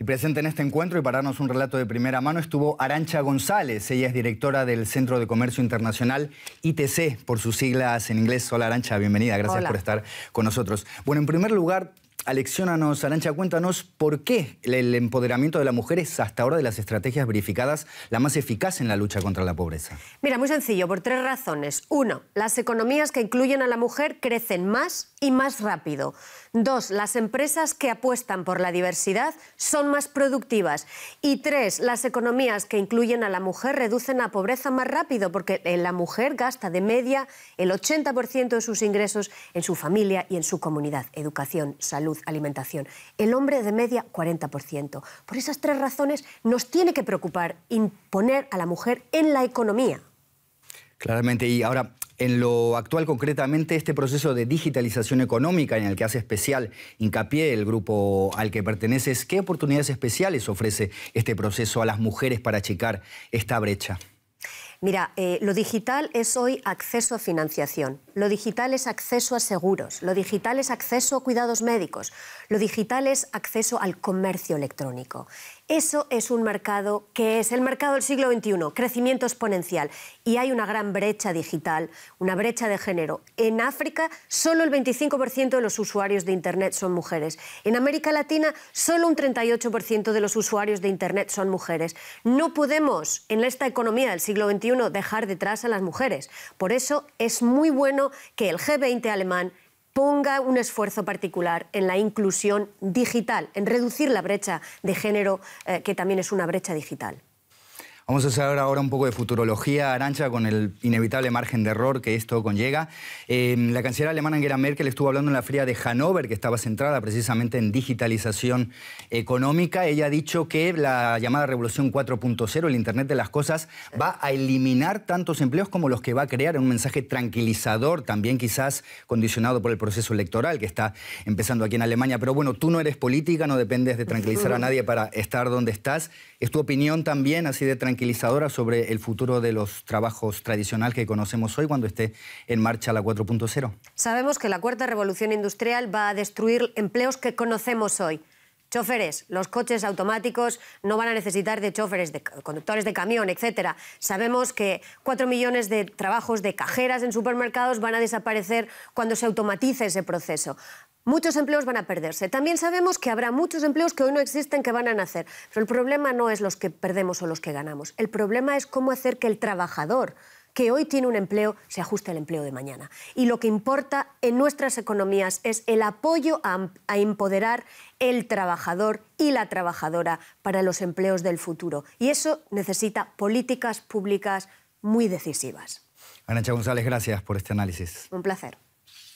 Y presente en este encuentro y para darnos un relato de primera mano estuvo Arancha González. Ella es directora del Centro de Comercio Internacional ITC, por sus siglas en inglés. Hola Arancha, bienvenida. Gracias por estar con nosotros. Bueno, en primer lugar, Aleccionanos, Arancha, cuéntanos por qué el empoderamiento de la mujer es hasta ahora de las estrategias verificadas la más eficaz en la lucha contra la pobreza. Mira, muy sencillo, por tres razones. Uno, las economías que incluyen a la mujer crecen más y más rápido. Dos, las empresas que apuestan por la diversidad son más productivas. Y tres, las economías que incluyen a la mujer reducen la pobreza más rápido porque eh, la mujer gasta de media el 80% de sus ingresos en su familia y en su comunidad, educación, salud alimentación. El hombre de media 40%. Por esas tres razones nos tiene que preocupar imponer a la mujer en la economía. Claramente, y ahora en lo actual concretamente este proceso de digitalización económica en el que hace especial hincapié el grupo al que perteneces, ¿qué oportunidades especiales ofrece este proceso a las mujeres para achicar esta brecha? Mira, eh, lo digital es hoy acceso a financiación, lo digital es acceso a seguros, lo digital es acceso a cuidados médicos, lo digital es acceso al comercio electrónico. Eso es un mercado que es el mercado del siglo XXI, crecimiento exponencial. Y hay una gran brecha digital, una brecha de género. En África, solo el 25% de los usuarios de Internet son mujeres. En América Latina, solo un 38% de los usuarios de Internet son mujeres. No podemos, en esta economía del siglo XXI, dejar detrás a las mujeres. Por eso es muy bueno que el G20 alemán ponga un esfuerzo particular en la inclusión digital, en reducir la brecha de género, eh, que también es una brecha digital. Vamos a hacer ahora un poco de futurología, Arancha, con el inevitable margen de error que esto conlleva. Em, la canciller alemana Angela Merkel estuvo hablando en la fría de Hannover, que estaba centrada precisamente en digitalización económica. Ella ha dicho que la llamada revolución 4.0, el Internet de las Cosas, va a eliminar tantos empleos como los que va a crear. Un mensaje tranquilizador, también quizás condicionado por el proceso electoral que está empezando aquí en Alemania. Pero bueno, tú no eres política, no dependes de tranquilizar a nadie para estar donde estás. Es tu opinión también, así de tranquilizadora? sobre el futuro de los trabajos tradicionales que conocemos hoy cuando esté en marcha la 4.0? Sabemos que la cuarta revolución industrial va a destruir empleos que conocemos hoy. Choferes, los coches automáticos no van a necesitar de choferes, de conductores de camión, etc. Sabemos que 4 millones de trabajos de cajeras en supermercados van a desaparecer cuando se automatice ese proceso. Muchos empleos van a perderse. También sabemos que habrá muchos empleos que hoy no existen que van a nacer. Pero el problema no es los que perdemos o los que ganamos. El problema es cómo hacer que el trabajador que hoy tiene un empleo se ajuste al empleo de mañana. Y lo que importa en nuestras economías es el apoyo a, empoderar el trabajador y la trabajadora para los empleos del futuro. Y eso necesita políticas públicas muy decisivas. Anacha González, gracias por este análisis. Un placer.